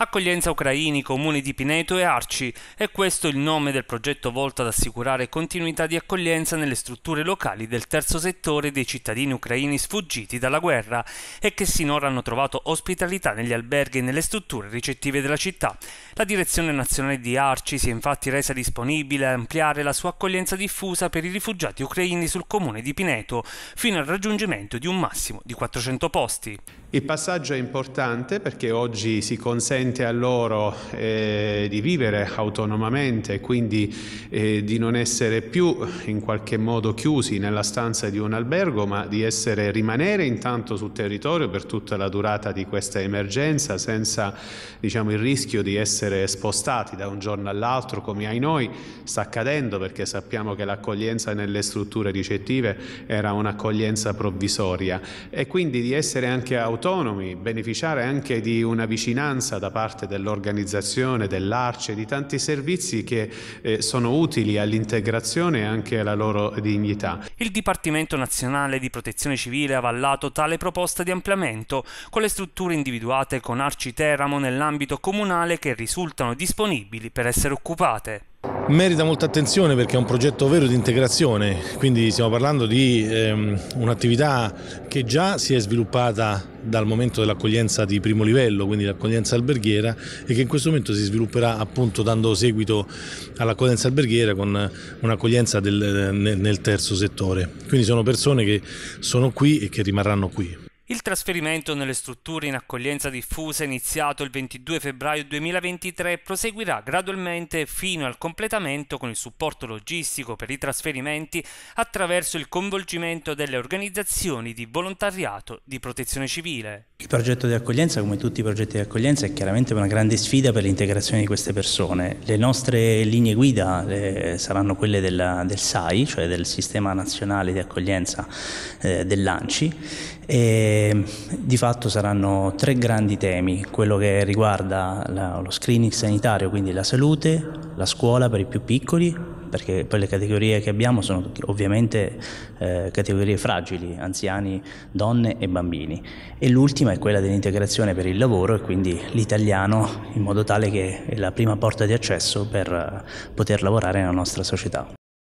Accoglienza ucraini, comuni di Pineto e Arci, è questo il nome del progetto volto ad assicurare continuità di accoglienza nelle strutture locali del terzo settore dei cittadini ucraini sfuggiti dalla guerra e che sinora hanno trovato ospitalità negli alberghi e nelle strutture ricettive della città. La direzione nazionale di Arci si è infatti resa disponibile a ampliare la sua accoglienza diffusa per i rifugiati ucraini sul comune di Pineto, fino al raggiungimento di un massimo di 400 posti. Il passaggio è importante perché oggi si consente consente a loro eh, di vivere autonomamente, e quindi eh, di non essere più in qualche modo chiusi nella stanza di un albergo, ma di essere, rimanere intanto sul territorio per tutta la durata di questa emergenza, senza diciamo, il rischio di essere spostati da un giorno all'altro, come ai noi sta accadendo, perché sappiamo che l'accoglienza nelle strutture ricettive era un'accoglienza provvisoria e quindi di essere anche autonomi, beneficiare anche di una vicinanza da parte parte dell'organizzazione, dell'ARCE, di tanti servizi che eh, sono utili all'integrazione e anche alla loro dignità. Il Dipartimento Nazionale di Protezione Civile ha avallato tale proposta di ampliamento con le strutture individuate con Arci Teramo nell'ambito comunale che risultano disponibili per essere occupate merita molta attenzione perché è un progetto vero di integrazione, quindi stiamo parlando di ehm, un'attività che già si è sviluppata dal momento dell'accoglienza di primo livello, quindi l'accoglienza alberghiera e che in questo momento si svilupperà appunto dando seguito all'accoglienza alberghiera con un'accoglienza nel terzo settore. Quindi sono persone che sono qui e che rimarranno qui. Il trasferimento nelle strutture in accoglienza diffusa iniziato il 22 febbraio 2023 proseguirà gradualmente fino al completamento con il supporto logistico per i trasferimenti attraverso il coinvolgimento delle organizzazioni di volontariato di protezione civile. Il progetto di accoglienza, come tutti i progetti di accoglienza, è chiaramente una grande sfida per l'integrazione di queste persone. Le nostre linee guida eh, saranno quelle della, del SAI, cioè del Sistema Nazionale di Accoglienza eh, dell'ANCI, e di fatto saranno tre grandi temi, quello che riguarda la, lo screening sanitario, quindi la salute, la scuola per i più piccoli, perché poi le categorie che abbiamo sono ovviamente eh, categorie fragili, anziani, donne e bambini. E l'ultima è quella dell'integrazione per il lavoro e quindi l'italiano in modo tale che è la prima porta di accesso per eh, poter lavorare nella nostra società.